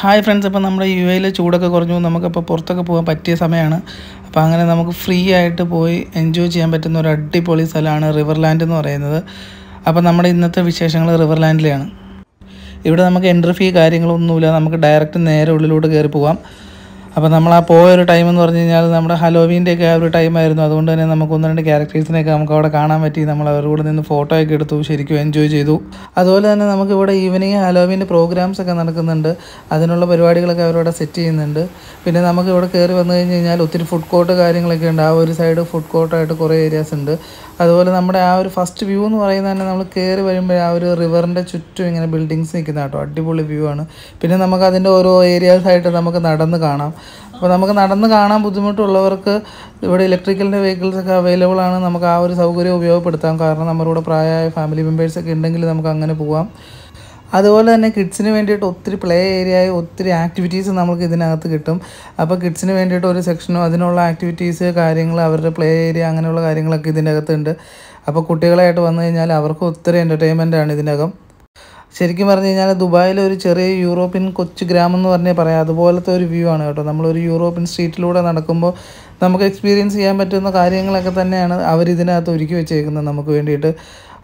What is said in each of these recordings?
hi friends അപ്പോൾ നമ്മുടെ U എയിൽ ചൂടൊക്കെ കുറഞ്ഞു നമുക്കപ്പോൾ പുറത്തൊക്കെ പോകാൻ പറ്റിയ സമയമാണ് അപ്പോൾ അങ്ങനെ നമുക്ക് ഫ്രീ ആയിട്ട് പോയി എൻജോയ് ചെയ്യാൻ പറ്റുന്ന ഒരു അടിപൊളി സ്ഥലമാണ് റിവർ ലാൻഡ് എന്ന് പറയുന്നത് അപ്പോൾ നമ്മുടെ ഇന്നത്തെ വിശേഷങ്ങൾ റിവർ റിവർലാൻഡിലെയാണ് ഇവിടെ നമുക്ക് എൻട്രി ഫീ കാര്യങ്ങളൊന്നുമില്ല നമുക്ക് ഡയറക്റ്റ് നേരെ ഉള്ളിലോട്ട് കയറി പോകാം അപ്പോൾ നമ്മൾ ആ പോയൊരു ടൈം എന്ന് പറഞ്ഞു കഴിഞ്ഞാൽ നമ്മുടെ ഹലോവിൻ്റെ ഒക്കെ ആ ഒരു ആയിരുന്നു അതുകൊണ്ട് തന്നെ നമുക്ക് ഒന്ന് രണ്ട് ക്യാരക്ടേഴ്സിനെയൊക്കെ നമുക്ക് അവിടെ കാണാൻ പറ്റി നമ്മൾ അവരുടെ നിന്ന് ഫോട്ടോ ഒക്കെ എടുത്തു ശരിക്കും എൻജോയ് ചെയ്തു അതുപോലെ തന്നെ നമുക്ക് ഇവിടെ ഈവനിങ് ഹലോവിൻ്റെ പ്രോഗ്രാംസ് ഒക്കെ നടക്കുന്നുണ്ട് അതിനുള്ള പരിപാടികളൊക്കെ അവരവിടെ സെറ്റ് ചെയ്യുന്നുണ്ട് പിന്നെ നമുക്ക് ഇവിടെ കയറി വന്നു കഴിഞ്ഞ് കഴിഞ്ഞാൽ ഒത്തിരി ഫുഡ് കോർട്ട് കാര്യങ്ങളൊക്കെ ഉണ്ട് ആ ഒരു സൈഡ് ഫുഡ് കോർട്ടായിട്ട് കുറേ ഏരിയാസ് ഉണ്ട് അതുപോലെ നമ്മുടെ ആ ഒരു ഫസ്റ്റ് വ്യൂ എന്ന് പറയുന്നത് തന്നെ നമ്മൾ കയറി വരുമ്പോൾ ആ ഒരു റിവറിൻ്റെ ചുറ്റും ഇങ്ങനെ ബിൽഡിങ്സ് നിൽക്കുന്ന കേട്ടോ അടിപൊളി വ്യൂ ആണ് പിന്നെ നമുക്ക് അതിൻ്റെ ഓരോ ഏരിയാസായിട്ട് നമുക്ക് നടന്ന് കാണാം അപ്പോൾ നമുക്ക് നടന്ന് കാണാൻ ബുദ്ധിമുട്ടുള്ളവർക്ക് ഇവിടെ ഇലക്ട്രിക്കലിൻ്റെ ഒക്കെ അവൈലബിൾ ആണ് നമുക്ക് ആ ഒരു സൗകര്യം ഉപയോഗപ്പെടുത്താം കാരണം നമ്മുടെ കൂടെ പ്രായമായ ഫാമിലി മെമ്പേഴ്സൊക്കെ ഉണ്ടെങ്കിൽ നമുക്ക് അങ്ങനെ പോവാം അതുപോലെ തന്നെ കിഡ്സിന് വേണ്ടിയിട്ട് ഒത്തിരി പ്ലേ ഏരിയയായി ഒത്തിരി ആക്ടിവിറ്റീസ് നമുക്ക് ഇതിനകത്ത് കിട്ടും അപ്പോൾ കിഡ്സിന് വേണ്ടിയിട്ട് ഒരു സെക്ഷനോ അതിനുള്ള ആക്ടിവിറ്റീസ് കാര്യങ്ങൾ അവരുടെ പ്ലേ ഏരിയ അങ്ങനെയുള്ള കാര്യങ്ങളൊക്കെ ഇതിൻ്റെ അകത്തുണ്ട് അപ്പോൾ കുട്ടികളായിട്ട് വന്നു കഴിഞ്ഞാൽ അവർക്ക് ഒത്തിരി എൻ്റർടൈൻമെൻ്റ് ആണ് ഇതിനകം ശരിക്കും പറഞ്ഞു കഴിഞ്ഞാൽ ദുബായിലെ ഒരു ചെറിയ യൂറോപ്യൻ കൊച്ചു ഗ്രാമം എന്ന് പറഞ്ഞാൽ പറയാം അതുപോലത്തെ ഒരു വ്യൂ ആണ് കേട്ടോ നമ്മളൊരു യൂറോപ്യൻ സ്ട്രീറ്റിലൂടെ നടക്കുമ്പോൾ നമുക്ക് എക്സ്പീരിയൻസ് ചെയ്യാൻ പറ്റുന്ന കാര്യങ്ങളൊക്കെ തന്നെയാണ് അവരിതിനകത്ത് ഒരുക്കി വെച്ചേക്കുന്നത് നമുക്ക് വേണ്ടിയിട്ട്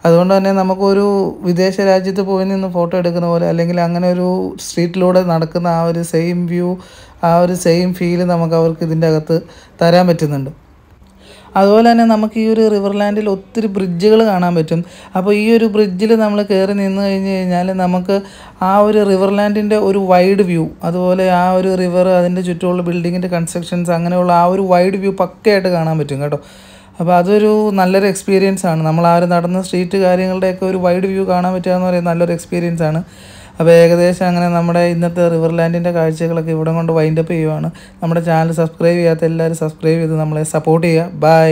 അതുകൊണ്ട് തന്നെ നമുക്കൊരു വിദേശ രാജ്യത്ത് പോയി നിന്ന് ഫോട്ടോ എടുക്കുന്ന പോലെ അല്ലെങ്കിൽ അങ്ങനെ ഒരു സ്ട്രീറ്റിലൂടെ നടക്കുന്ന ആ ഒരു സെയിം വ്യൂ ആ ഒരു സെയിം ഫീല് നമുക്ക് അവർക്ക് ഇതിൻ്റെ അകത്ത് തരാൻ പറ്റുന്നുണ്ട് അതുപോലെ തന്നെ നമുക്ക് ഈ ഒരു റിവർ ലാൻഡിൽ ഒത്തിരി ബ്രിഡ്ജുകൾ കാണാൻ പറ്റും അപ്പോൾ ഈ ഒരു ബ്രിഡ്ജിൽ നമ്മൾ കയറി നിന്ന് കഴിഞ്ഞ് കഴിഞ്ഞാൽ നമുക്ക് ആ ഒരു റിവർ ലാൻഡിൻ്റെ ഒരു വൈഡ് വ്യൂ അതുപോലെ ആ ഒരു റിവർ അതിൻ്റെ ചുറ്റുമുള്ള ബിൽഡിങ്ങിൻ്റെ കൺസ്ട്രക്ഷൻസ് അങ്ങനെയുള്ള ആ ഒരു വൈഡ് വ്യൂ പക്കയായിട്ട് കാണാൻ പറ്റും കേട്ടോ അപ്പോൾ അതൊരു നല്ലൊരു എക്സ്പീരിയൻസ് ആണ് നമ്മൾ ആ ഒരു നടന്ന സ്ട്രീറ്റ് കാര്യങ്ങളുടെയൊക്കെ ഒരു വൈഡ് വ്യൂ കാണാൻ പറ്റുക എന്ന് പറയുന്നത് നല്ലൊരു എക്സ്പീരിയൻസ് ആണ് അപ്പോൾ ഏകദേശം അങ്ങനെ നമ്മുടെ ഇന്നത്തെ ലാൻഡിൻ്റെ കാഴ്ചകളൊക്കെ ഇവിടം കൊണ്ട് വൈൻഡപ്പ് ചെയ്യുവാണ് നമ്മുടെ ചാനൽ സബ്സ്ക്രൈബ് ചെയ്യാത്ത എല്ലാവരും സബ്സ്ക്രൈബ് ചെയ്ത് നമ്മളെ സപ്പോർട്ട് ചെയ്യുക ബൈ